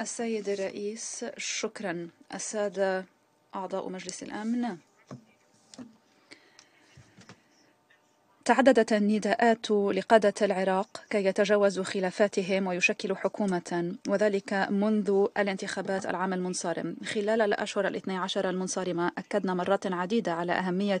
السيد الرئيس شكرا السادة أعضاء مجلس الأمن تعددت النداءات لقادة العراق كي يتجاوزوا خلافاتهم ويشكلوا حكومة وذلك منذ الانتخابات العام المنصرم خلال الأشهر الاثني عشر المنصرمة أكدنا مرات عديدة على أهمية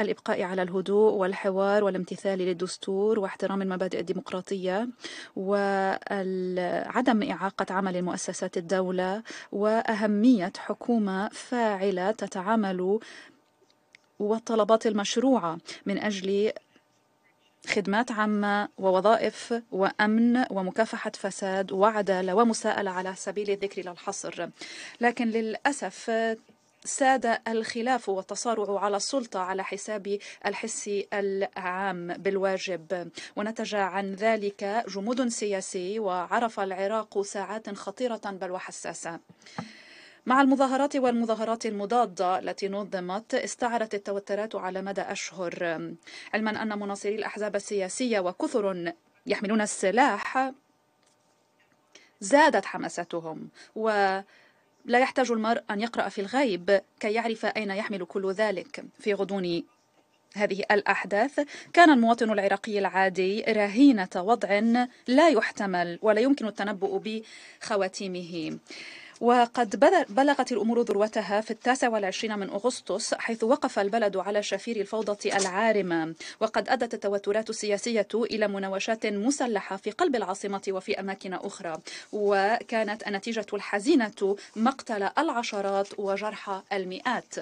الإبقاء على الهدوء والحوار والامتثال للدستور واحترام المبادئ الديمقراطية وعدم إعاقة عمل مؤسسات الدولة وأهمية حكومة فاعلة تتعامل والطلبات المشروعه من اجل خدمات عامة ووظائف وأمن ومكافحة فساد وعدالة ومساءلة على سبيل الذكر لا الحصر لكن للأسف ساد الخلاف والتصارع على السلطة على حساب الحس العام بالواجب ونتج عن ذلك جمود سياسي وعرف العراق ساعات خطيرة بل وحساسة مع المظاهرات والمظاهرات المضادة التي نظمت استعرت التوترات على مدى أشهر علما أن مناصري الأحزاب السياسية وكثر يحملون السلاح زادت حماستهم و لا يحتاج المرء أن يقرأ في الغيب كي يعرف أين يحمل كل ذلك في غضون هذه الأحداث كان المواطن العراقي العادي رهينة وضع لا يحتمل ولا يمكن التنبؤ بخواتيمه وقد بلغت الأمور ذروتها في التاسع والعشرين من أغسطس حيث وقف البلد على شفير الفوضى العارمة وقد أدت التوترات السياسية إلى مناوشات مسلحة في قلب العاصمة وفي أماكن أخرى وكانت النتيجة الحزينة مقتل العشرات وجرح المئات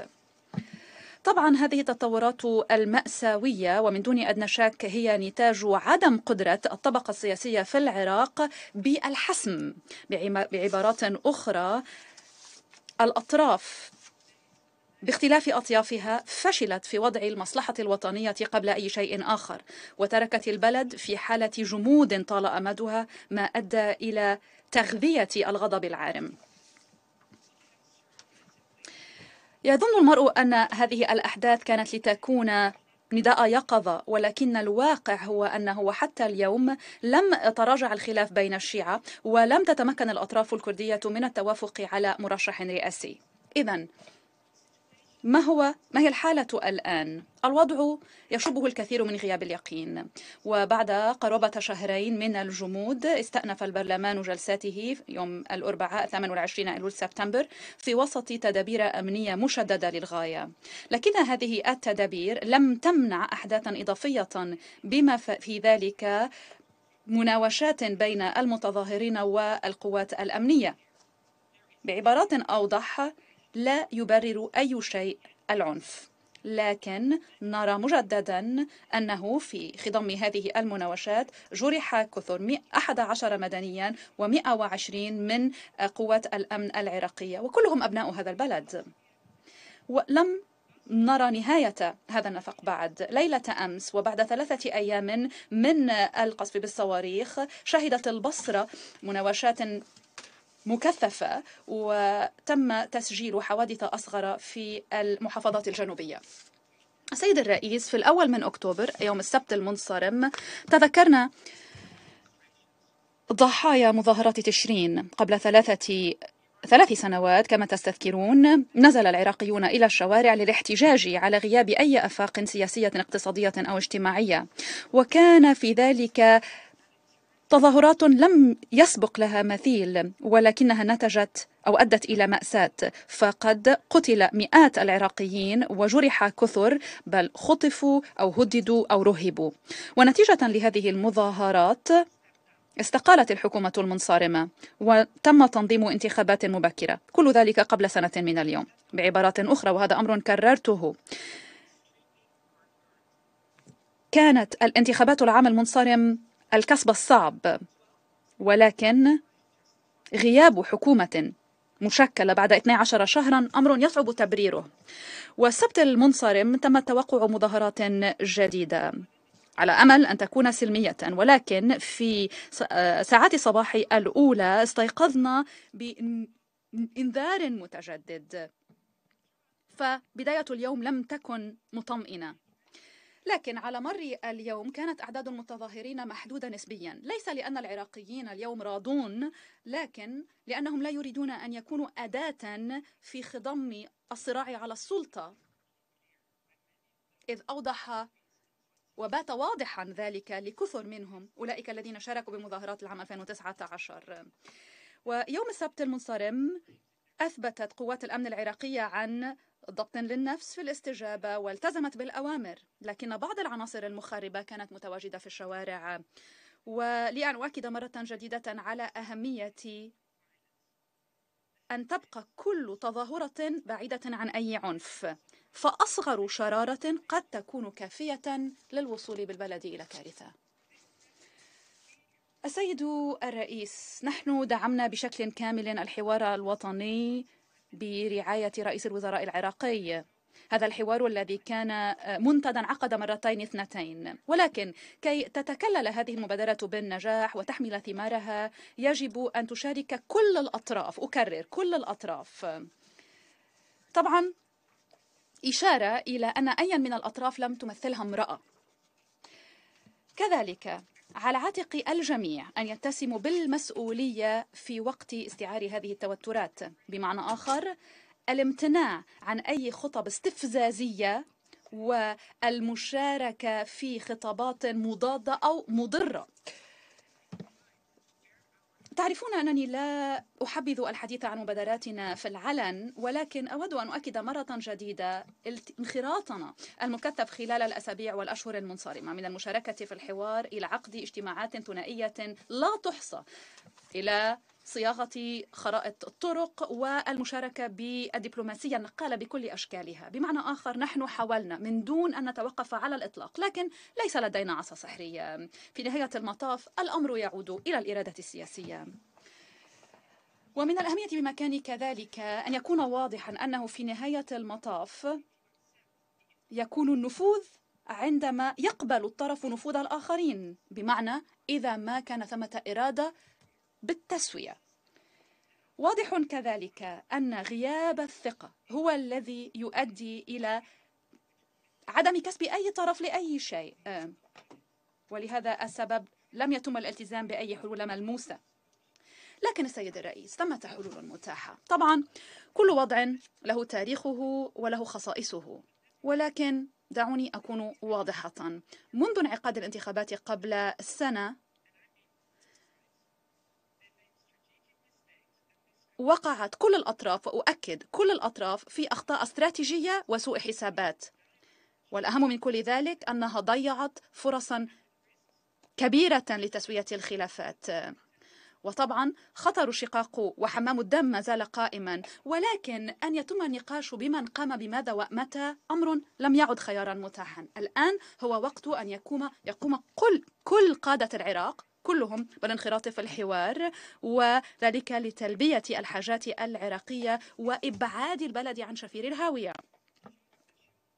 طبعا هذه التطورات المأساوية ومن دون أدنى شك هي نتاج عدم قدرة الطبقة السياسية في العراق بالحسم بعبارات أخرى الأطراف باختلاف أطيافها فشلت في وضع المصلحة الوطنية قبل أي شيء آخر وتركت البلد في حالة جمود طال أمدها ما أدى إلى تغذية الغضب العارم يظن المرء أن هذه الأحداث كانت لتكون نداء يقظة ولكن الواقع هو أنه حتى اليوم لم تراجع الخلاف بين الشيعة ولم تتمكن الأطراف الكردية من التوافق على مرشح رئاسي إذا ما هو ما هي الحالة الآن؟ الوضع يشبه الكثير من غياب اليقين وبعد قرابة شهرين من الجمود استأنف البرلمان جلساته يوم الأربعاء 28 أيلول سبتمبر في وسط تدابير أمنية مشددة للغاية لكن هذه التدابير لم تمنع أحداثا إضافية بما في ذلك مناوشات بين المتظاهرين والقوات الأمنية بعبارات أوضح لا يبرر أي شيء العنف لكن نرى مجددا أنه في خضم هذه المناوشات جرح كثر 11 مدنيا و120 من قوات الأمن العراقية وكلهم أبناء هذا البلد ولم نرى نهاية هذا النفق بعد ليلة أمس وبعد ثلاثة أيام من القصف بالصواريخ شهدت البصرة مناوشات مكثفة وتم تسجيل حوادث أصغر في المحافظات الجنوبية سيد الرئيس في الأول من أكتوبر يوم السبت المنصرم تذكرنا ضحايا مظاهرات تشرين قبل ثلاثة ثلاث سنوات كما تستذكرون نزل العراقيون إلى الشوارع للاحتجاج على غياب أي أفاق سياسية اقتصادية أو اجتماعية وكان في ذلك تظاهرات لم يسبق لها مثيل ولكنها نتجت أو أدت إلى مأساة فقد قتل مئات العراقيين وجرح كثر بل خطفوا أو هددوا أو رهبوا ونتيجة لهذه المظاهرات استقالت الحكومة المنصارمة وتم تنظيم انتخابات مبكرة كل ذلك قبل سنة من اليوم بعبارات أخرى وهذا أمر كررته كانت الانتخابات العام المنصرم الكسب الصعب ولكن غياب حكومة مشكلة بعد 12 شهرا أمر يصعب تبريره والسبت المنصرم تم توقع مظاهرات جديدة على امل ان تكون سلميه ولكن في آه، ساعات صباح الاولى استيقظنا بانذار متجدد فبدايه اليوم لم تكن مطمئنه لكن على مر اليوم كانت أعداد المتظاهرين محدودة نسبيا ليس لأن العراقيين اليوم راضون لكن لأنهم لا يريدون أن يكونوا أداة في خضم الصراع على السلطة إذ أوضح وبات واضحا ذلك لكثر منهم أولئك الذين شاركوا بمظاهرات العام 2019 ويوم السبت المنصرم أثبتت قوات الأمن العراقية عن ضبط للنفس في الاستجابة والتزمت بالأوامر لكن بعض العناصر المخربة كانت متواجدة في الشوارع ولأن أؤكد مرة جديدة على أهمية أن تبقى كل تظاهرة بعيدة عن أي عنف فأصغر شرارة قد تكون كافية للوصول بالبلد إلى كارثة السيد الرئيس نحن دعمنا بشكل كامل الحوار الوطني برعاية رئيس الوزراء العراقي هذا الحوار الذي كان منتدى عقد مرتين اثنتين ولكن كي تتكلل هذه المبادرة بالنجاح وتحمل ثمارها يجب أن تشارك كل الأطراف أكرر كل الأطراف طبعا إشارة إلى أن أيا من الأطراف لم تمثلها امرأة كذلك على عاتق الجميع أن يتسموا بالمسؤولية في وقت استعار هذه التوترات بمعنى آخر الامتناع عن أي خطب استفزازية والمشاركة في خطابات مضادة أو مضرة تعرفون أنني لا أحبذ الحديث عن مبادراتنا في العلن ولكن أود أن أؤكد مرة جديدة انخراطنا المكثف خلال الأسابيع والأشهر المنصرمة من المشاركة في الحوار إلى عقد اجتماعات ثنائية لا تحصى إلى صياغة خرائط الطرق والمشاركة بالدبلوماسية النقالة بكل أشكالها بمعنى آخر نحن حاولنا من دون أن نتوقف على الإطلاق لكن ليس لدينا عصا سحرية في نهاية المطاف الأمر يعود إلى الإرادة السياسية ومن الأهمية بمكان كذلك أن يكون واضحا أنه في نهاية المطاف يكون النفوذ عندما يقبل الطرف نفوذ الآخرين بمعنى إذا ما كان ثمة إرادة بالتسوية واضح كذلك أن غياب الثقة هو الذي يؤدي إلى عدم كسب أي طرف لأي شيء آه، ولهذا السبب لم يتم الالتزام بأي حلول ملموسة لكن السيد الرئيس ثمة حلول متاحة طبعا كل وضع له تاريخه وله خصائصه ولكن دعوني أكون واضحة منذ انعقاد الانتخابات قبل سنة وقعت كل الأطراف وأؤكد كل الأطراف في أخطاء استراتيجية وسوء حسابات والأهم من كل ذلك أنها ضيعت فرصا كبيرة لتسوية الخلافات وطبعا خطر الشقاق وحمام الدم ما زال قائما ولكن أن يتم النقاش بمن قام بماذا ومتى أمر لم يعد خيارا متاحا الآن هو وقت أن يقوم, يقوم كل, كل قادة العراق كلهم بالانخراط في الحوار وذلك لتلبية الحاجات العراقية وإبعاد البلد عن شفير الهاوية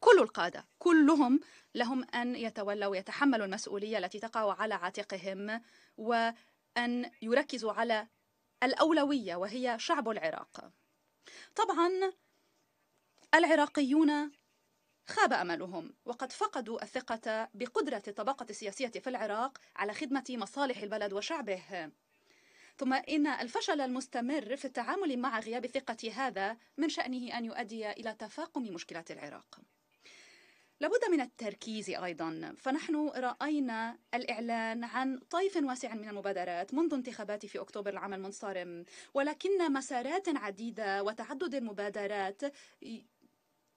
كل القادة كلهم لهم أن يتولوا ويتحملوا المسؤولية التي تقع على عاتقهم وأن يركزوا على الأولوية وهي شعب العراق طبعا العراقيون خاب أملهم وقد فقدوا الثقة بقدرة الطبقة السياسية في العراق على خدمة مصالح البلد وشعبه ثم إن الفشل المستمر في التعامل مع غياب الثقة هذا من شأنه أن يؤدي إلى تفاقم مشكلات العراق لابد من التركيز أيضا فنحن رأينا الإعلان عن طيف واسع من المبادرات منذ انتخابات في أكتوبر العام المنصرم ولكن مسارات عديدة وتعدد المبادرات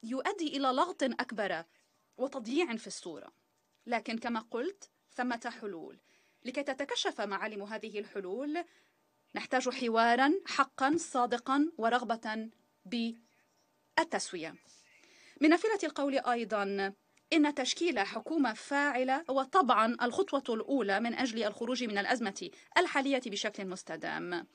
يؤدي إلى لغط أكبر وتضييع في الصورة لكن كما قلت ثمة حلول لكي تتكشف معالم هذه الحلول نحتاج حوارا حقا صادقا ورغبة بالتسوية من نافلة القول أيضا إن تشكيل حكومة فاعلة هو طبعا الخطوة الأولى من أجل الخروج من الأزمة الحالية بشكل مستدام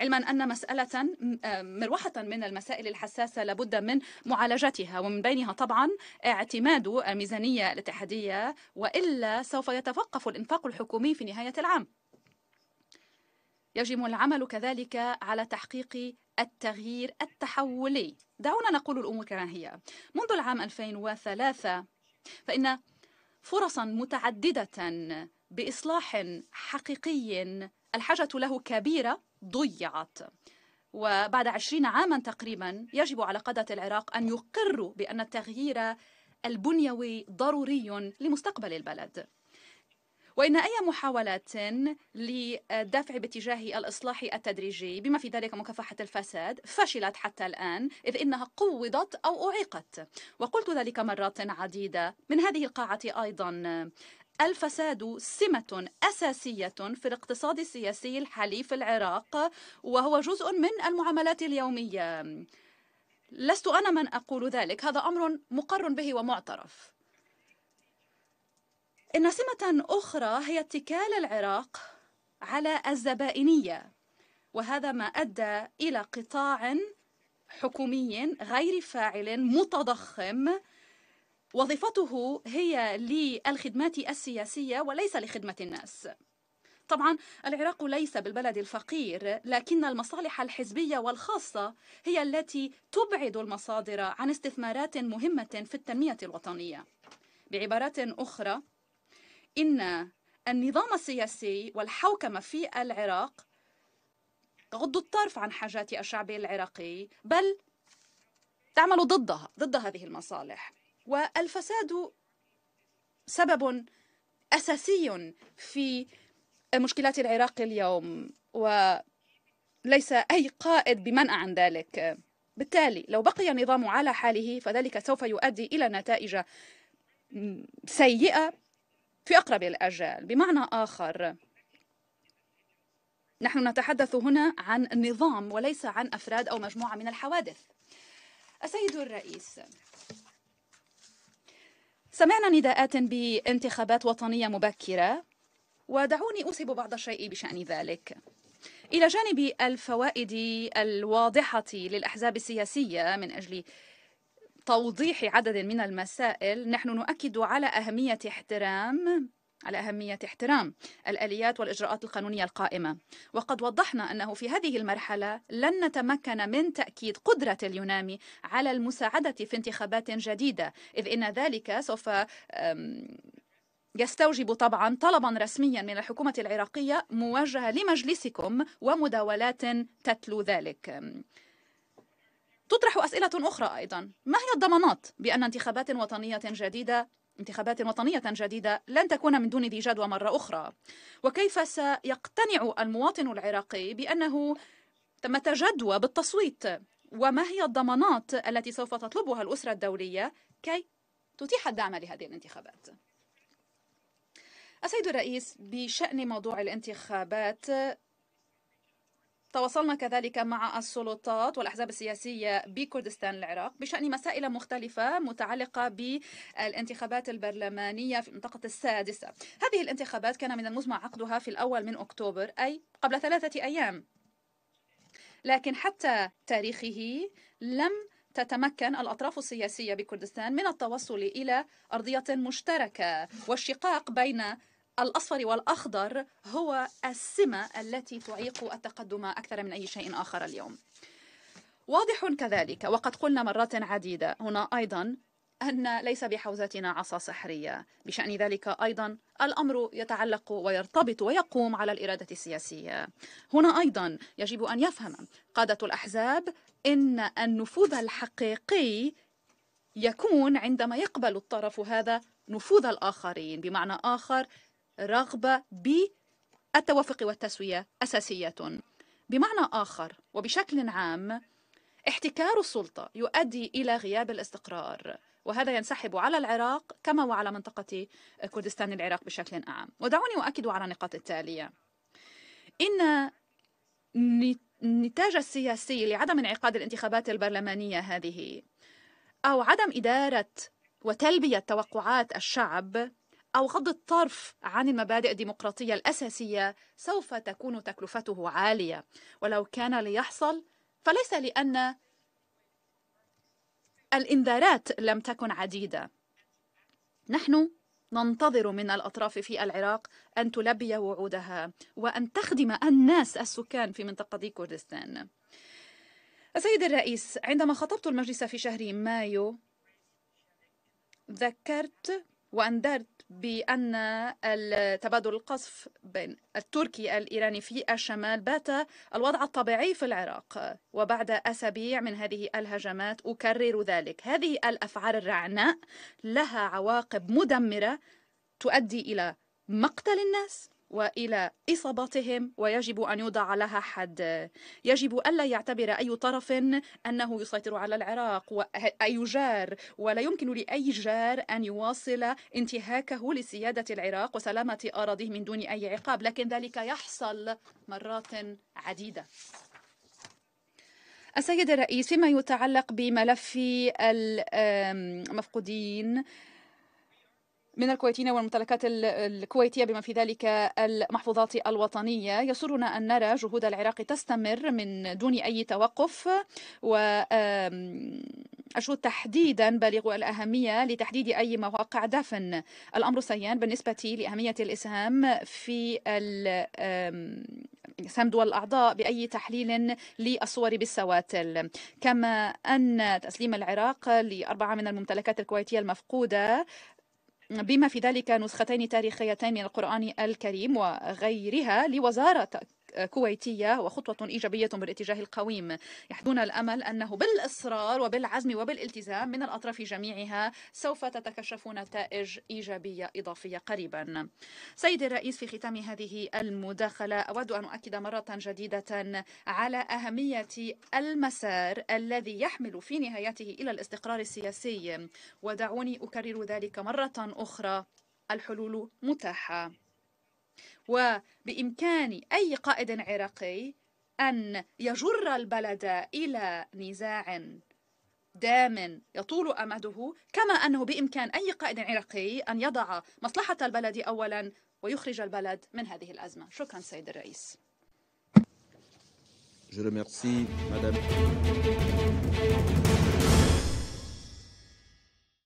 علما أن مسألة آه، مروحة من المسائل الحساسة لابد من معالجتها ومن بينها طبعا اعتماد الميزانية الاتحادية وإلا سوف يتوقف الإنفاق الحكومي في نهاية العام يجب العمل كذلك على تحقيق التغيير التحولي دعونا نقول الأمور كما هي منذ العام 2003 فإن فرصا متعددة بإصلاح حقيقي الحاجة له كبيرة ضيعت وبعد عشرين عاما تقريبا يجب على قادة العراق أن يقروا بأن التغيير البنيوي ضروري لمستقبل البلد وإن أي محاولات للدفع باتجاه الإصلاح التدريجي بما في ذلك مكافحة الفساد فشلت حتى الآن إذ إنها قوضت أو أعيقت وقلت ذلك مرات عديدة من هذه القاعة أيضا الفساد سمة أساسية في الاقتصاد السياسي الحالي في العراق وهو جزء من المعاملات اليومية لست أنا من أقول ذلك هذا أمر مقر به ومعترف إن سمة أخرى هي اتكال العراق على الزبائنية وهذا ما أدى إلى قطاع حكومي غير فاعل متضخم وظيفته هي للخدمات السياسية وليس لخدمة الناس طبعا العراق ليس بالبلد الفقير لكن المصالح الحزبية والخاصة هي التي تبعد المصادر عن استثمارات مهمة في التنمية الوطنية بعبارات أخرى إن النظام السياسي والحوكمة في العراق تغض الطرف عن حاجات الشعب العراقي بل تعمل ضدها ضد هذه المصالح والفساد سبب أساسي في مشكلات العراق اليوم وليس أي قائد بمنأى عن ذلك بالتالي لو بقي النظام على حاله فذلك سوف يؤدي إلى نتائج سيئة في أقرب الأجال بمعنى آخر نحن نتحدث هنا عن نظام وليس عن أفراد أو مجموعة من الحوادث السيد الرئيس سمعنا نداءات بانتخابات وطنية مبكرة ودعوني أصيب بعض الشيء بشأن ذلك إلى جانب الفوائد الواضحة للأحزاب السياسية من أجل توضيح عدد من المسائل نحن نؤكد على أهمية احترام على أهمية احترام الآليات والإجراءات القانونية القائمة وقد وضحنا أنه في هذه المرحلة لن نتمكن من تأكيد قدرة اليونامي على المساعدة في انتخابات جديدة إذ إن ذلك سوف يستوجب طبعا طلبا رسميا من الحكومة العراقية موجهة لمجلسكم ومداولات تتلو ذلك تطرح أسئلة أخرى أيضا ما هي الضمانات بأن انتخابات وطنية جديدة انتخابات وطنية جديدة لن تكون من دون ذي جدوى مرة أخرى وكيف سيقتنع المواطن العراقي بأنه تم تجدوى بالتصويت وما هي الضمانات التي سوف تطلبها الأسرة الدولية كي تتيح الدعم لهذه الانتخابات السيد الرئيس بشأن موضوع الانتخابات تواصلنا كذلك مع السلطات والأحزاب السياسية بكردستان العراق بشأن مسائل مختلفة متعلقة بالانتخابات البرلمانية في المنطقة السادسة هذه الانتخابات كان من المزمع عقدها في الأول من أكتوبر أي قبل ثلاثة أيام لكن حتى تاريخه لم تتمكن الأطراف السياسية بكردستان من التوصل إلى أرضية مشتركة والشقاق بين الأصفر والأخضر هو السمة التي تعيق التقدم أكثر من أي شيء آخر اليوم واضح كذلك وقد قلنا مرات عديدة هنا أيضا أن ليس بحوزتنا عصا سحرية بشأن ذلك أيضا الأمر يتعلق ويرتبط ويقوم على الإرادة السياسية هنا أيضا يجب أن يفهم قادة الأحزاب إن النفوذ الحقيقي يكون عندما يقبل الطرف هذا نفوذ الآخرين بمعنى آخر رغبة بالتوافق والتسوية أساسية بمعنى آخر وبشكل عام احتكار السلطة يؤدي إلى غياب الاستقرار وهذا ينسحب على العراق كما وعلى منطقة كردستان العراق بشكل أعم ودعوني أؤكد على النقاط التالية إن النتاج السياسي لعدم انعقاد الانتخابات البرلمانية هذه أو عدم إدارة وتلبية توقعات الشعب أو غض الطرف عن المبادئ الديمقراطية الأساسية سوف تكون تكلفته عالية ولو كان ليحصل فليس لأن الإنذارات لم تكن عديدة نحن ننتظر من الأطراف في العراق أن تلبي وعودها وأن تخدم الناس السكان في منطقة كردستان السيد الرئيس عندما خطبت المجلس في شهر مايو ذكرت وأنذرت بأن تبادل القصف بين التركي الإيراني في الشمال بات الوضع الطبيعي في العراق وبعد أسابيع من هذه الهجمات أكرر ذلك هذه الأفعال الرعناء لها عواقب مدمرة تؤدي إلى مقتل الناس والى اصابتهم ويجب ان يوضع لها حد يجب الا يعتبر اي طرف انه يسيطر على العراق واي جار ولا يمكن لاي جار ان يواصل انتهاكه لسياده العراق وسلامه اراضيه من دون اي عقاب لكن ذلك يحصل مرات عديده السيد الرئيس فيما يتعلق بملف المفقودين من الكويتيين والممتلكات الكويتية بما في ذلك المحفوظات الوطنية يسرنا أن نرى جهود العراق تستمر من دون أي توقف و أشهد تحديدا بالغ الأهمية لتحديد أي مواقع دفن الأمر سيان بالنسبة لأهمية الإسهام في إسهام دول الأعضاء بأي تحليل للصور بالسواتل كما أن تسليم العراق لأربعة من الممتلكات الكويتية المفقودة بما في ذلك نسختين تاريخيتين من القرآن الكريم وغيرها لوزارة كويتية وخطوة إيجابية بالاتجاه القويم يحدون الأمل أنه بالإصرار وبالعزم وبالالتزام من الأطراف جميعها سوف تتكشف نتائج إيجابية إضافية قريبا سيدي الرئيس في ختام هذه المداخلة أود أن أؤكد مرة جديدة على أهمية المسار الذي يحمل في نهايته إلى الاستقرار السياسي ودعوني أكرر ذلك مرة أخرى الحلول متاحة وبإمكان أي قائد عراقي أن يجر البلد إلى نزاع دام يطول امده كما انه بامكان اي قائد عراقي ان يضع مصلحه البلد اولا ويخرج البلد من هذه الازمه شكرا سيد الرئيس Je remercie Madame.